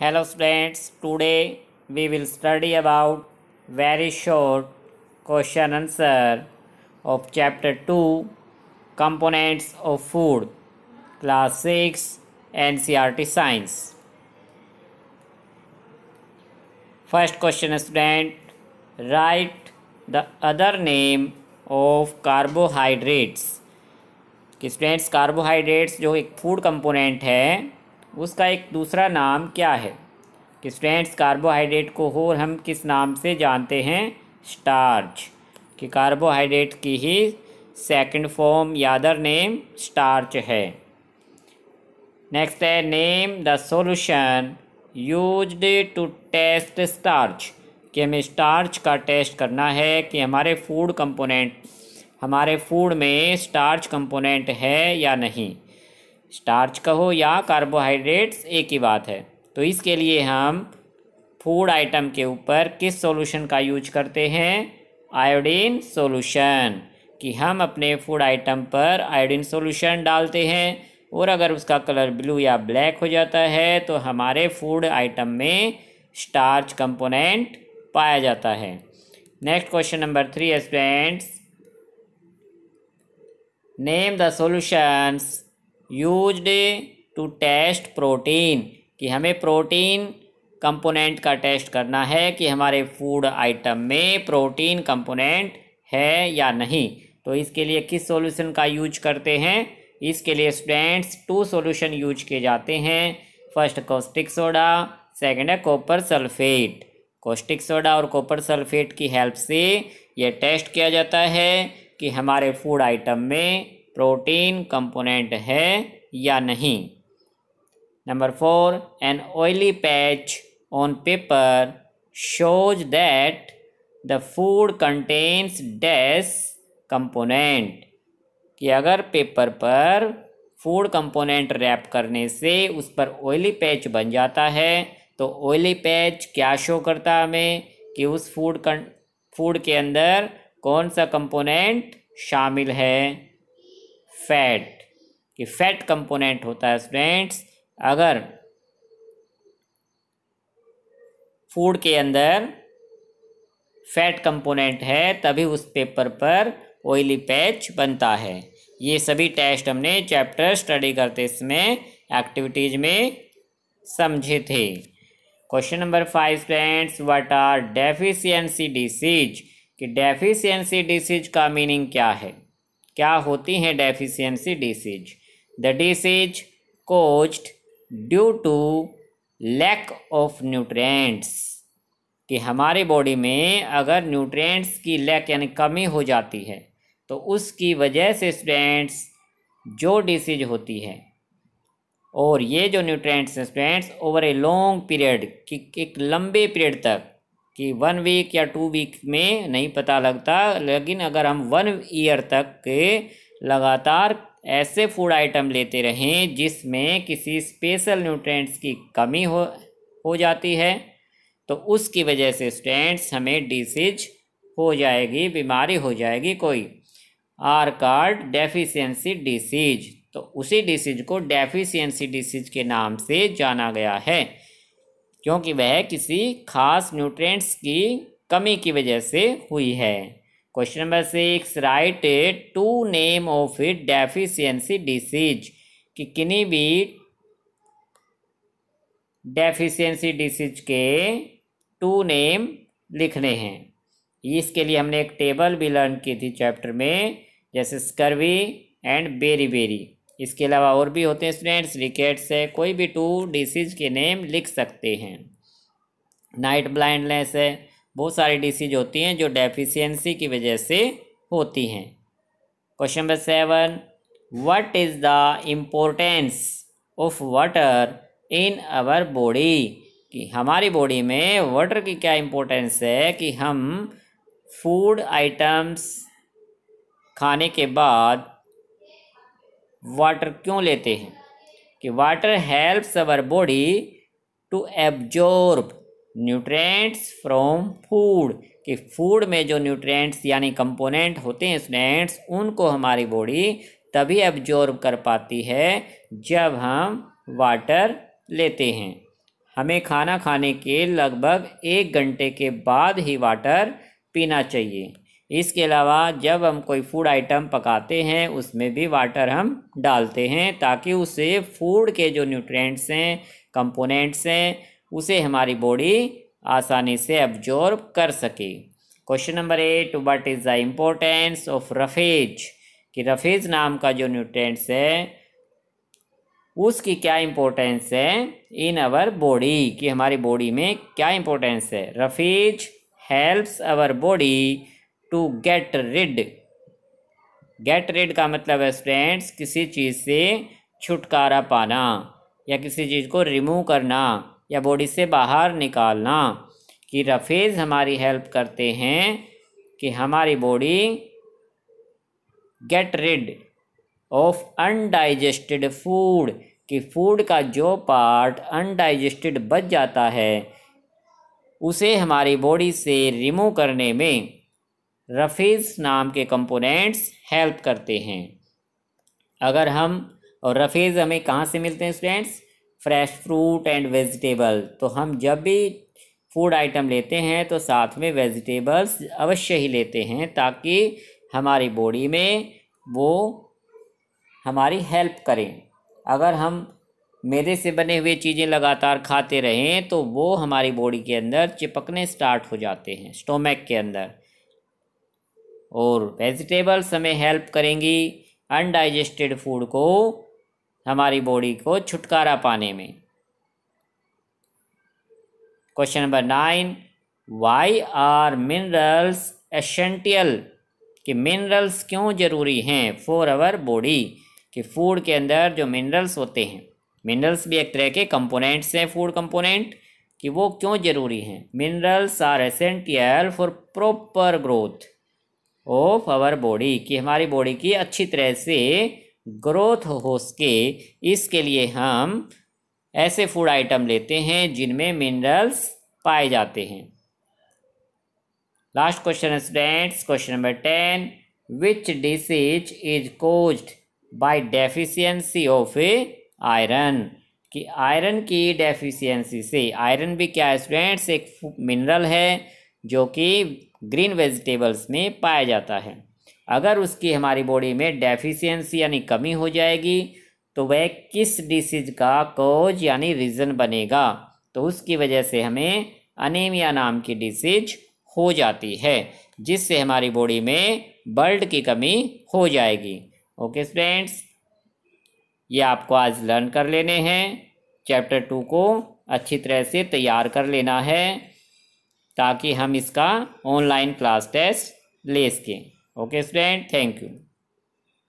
hello students today we will study about very short question answer of chapter two components of food class six N C R T science first question student write the other name of carbohydrates कि students carbohydrates जो एक food component है उसका एक दूसरा नाम क्या है कि स्टूडेंट्स कार्बोहाइड्रेट को और हम किस नाम से जानते हैं स्टार्च कि कार्बोहाइड्रेट की ही सेकंड फॉर्म या अदर नेम स्टार्च है नेक्स्ट है name the solution used to test starch कि हमें स्टार्च का टेस्ट करना है कि हमारे फूड कंपोनेंट हमारे फूड में स्टार्च कंपोनेंट है या नहीं स्टार्च कहो या कार्बोहाइड्रेट्स एक ही बात है तो इसके लिए हम फूड आइटम के ऊपर किस सॉल्यूशन का यूज करते हैं आयोडीन सॉल्यूशन कि हम अपने फूड आइटम पर आयोडीन सॉल्यूशन डालते हैं और अगर उसका कलर ब्लू या ब्लैक हो जाता है तो हमारे फूड आइटम में स्टार्च कंपोनेंट पाया जाता है next question number three students name the solutions used to test protein कि हमें प्रोटीन कंपोनेंट का टेस्ट करना है कि हमारे फूड आइटम में प्रोटीन कंपोनेंट है या नहीं तो इसके लिए किस सॉल्यूशन का यूज करते हैं इसके लिए स्टूडेंट्स टू सॉल्यूशन यूज किए जाते हैं फर्स्ट कॉस्टिक सोडा सेकंड है कॉपर सल्फेट कॉस्टिक सोडा और कॉपर सल्फेट की हेल्प से यह टेस्ट किया जाता है कि हमारे फूड आइटम में प्रोटीन कंपोनेंट है या नहीं number four an oily patch on paper shows that the food contains this component कि अगर पेपर पर फूड कंपोनेंट रैप करने से उस पर ऑयली पैच बन जाता है तो ऑयली पैच क्या शो करता हमें कि उस फूड कं फूड के अंदर कौन सा कंपोनेंट शामिल है फैट कि फैट कंपोनेंट होता है स्टूडेंट्स अगर फूड के अंदर फैट कंपोनेंट है तभी उस पेपर पर ऑयली पैच बनता है ये सभी टेस्ट हमने चैप्टर स्टडी करते समय एक्टिविटीज में समझे थे question number five students what are deficiency diseases कि डेफिशिएंसी डिसीज का मीनिंग क्या है क्या होती हैं deficiency diseases the diseases caused due to lack of nutrients कि हमारे बॉडी में अगर न्यूट्रेंट्स की लैक यानी कमी हो जाती है तो उसकी वजह से स्टूडेंट्स जो डिसीज होती है और ये जो न्यूट्रेंट्स हैं students over a long period कि एक लंबे पीरियड तक कि वन वीक या टू वीक में नहीं पता लगता लेकिन अगर हम वन ईयर तक के लगातार ऐसे फूड आइटम लेते रहें जिसमें किसी स्पेशल न्यूट्रिएंट्स की कमी हो हो जाती है तो उसकी वजह से स्टूडेंट्स हमें डिसीज हो जाएगी बीमारी हो जाएगी कोई आर कार्ड डेफिशिएंसी डिसीज तो उसी डिसीज को डेफिशिएंसी डिसीज के नाम से जाना गया है क्योंकि वह किसी खास न्यूट्रिएंट्स की कमी की वजह से हुई है question number six write two name of it deficiency diseases कि किन्हीं भी डेफिशिएंसी डिसीज के टू नेम लिखने हैं इसके लिए हमने एक टेबल भी लर्न की थी चैप्टर में जैसे स्कर्वी एंड बेरी बेरी इसके अलावा और भी होते हैं स्टूडेंट्स रिकेट से कोई भी टू डिसीज के नेम लिख सकते हैं नाइट ब्लाइंडनेस है बहुत सारी डिसीज होती हैं जो डेफिशिएंसी की वजह से होती हैं question number seven what is the importance of water in our body कि हमारी बॉडी में वाटर की क्या इम्पोर्टेंस है कि हम फूड आइटम्स खाने के बाद वाटर क्यों लेते हैं कि water helps our body to absorb nutrients from food कि फूड में जो न्यूट्रेंट्स यानी कंपोनेंट होते हैं स्टूडेंट्स उनको हमारी बॉडी तभी एब्जॉर्ब कर पाती है जब हम वाटर लेते हैं हमें खाना खाने के लगभग एक घंटे के बाद ही वाटर पीना चाहिए इसके अलावा जब हम कोई फूड आइटम पकाते हैं उसमें भी वाटर हम डालते हैं ताकि उसे फूड के जो न्यूट्रिएंट्स हैं कंपोनेंट्स हैं उसे हमारी बॉडी आसानी से अब्जॉर्ब कर सके question number eight what is the importance of roughage कि रफेज नाम का जो न्यूट्रिएंट्स है उसकी क्या इम्पोर्टेंस है इन आवर बॉडी कि हमारी बॉडी में क्या इम्पोर्टेंस है roughage helps our body to get rid get rid का मतलब है फ्रेंड्स किसी चीज़ से छुटकारा पाना या किसी चीज़ को रिमूव करना या बॉडी से बाहर निकालना कि रफेज़ हमारी हेल्प करते हैं कि हमारी body get rid of undigested food कि फूड का जो पार्ट अनडाइजेस्टेड बच जाता है उसे हमारी बॉडी से रिमूव करने में रफीज़ नाम के कंपोनेंट्स हेल्प करते हैं अगर हम और रफीज़ हमें कहाँ से मिलते हैं students fresh fruit and vegetable तो हम जब भी फूड आइटम लेते हैं तो साथ में वेजिटेबल्स अवश्य ही लेते हैं ताकि हमारी बॉडी में वो हमारी हेल्प करें अगर हम मेदे से बने हुए चीज़ें लगातार खाते रहें तो वो हमारी बॉडी के अंदर चिपकने स्टार्ट हो जाते हैं स्टोमैक के अंदर और वेजिटेबल्स हमें हेल्प करेंगी अनडाइजेस्टेड फूड को हमारी बॉडी को छुटकारा पाने में question number nine why are minerals essential कि मिनरल्स क्यों ज़रूरी हैं फॉर आवर बॉडी कि फूड के अंदर जो मिनरल्स होते हैं मिनरल्स भी एक तरह के कंपोनेंट्स हैं फूड कंपोनेंट कि वो क्यों ज़रूरी हैं minerals are essential for proper growth of our body कि हमारी बॉडी की अच्छी तरह से ग्रोथ हो सके इसके लिए हम ऐसे फूड आइटम लेते हैं जिनमें मिनरल्स पाए जाते हैं last question students question number ten which disease is cause by deficiency of a iron कि आयरन की डेफिशिएंसी से आयरन भी क्या है स्टूडेंट्स एक मिनरल है जो कि ग्रीन वेजिटेबल्स में पाया जाता है अगर उसकी हमारी बॉडी में डेफिशिएंसी यानी कमी हो जाएगी तो वह किस डिसीज का कोज यानी रीज़न बनेगा तो उसकी वजह से हमें अनेमिया नाम की डिसीज हो जाती है जिससे हमारी बॉडी में ब्लड की कमी हो जाएगी ओके स्टूडेंट्स ये आपको आज लर्न कर लेने हैं चैप्टर टू को अच्छी तरह से तैयार कर लेना है ताकि हम इसका ऑनलाइन क्लास टेस्ट ले सकें ओके स्टूडेंट थैंक यू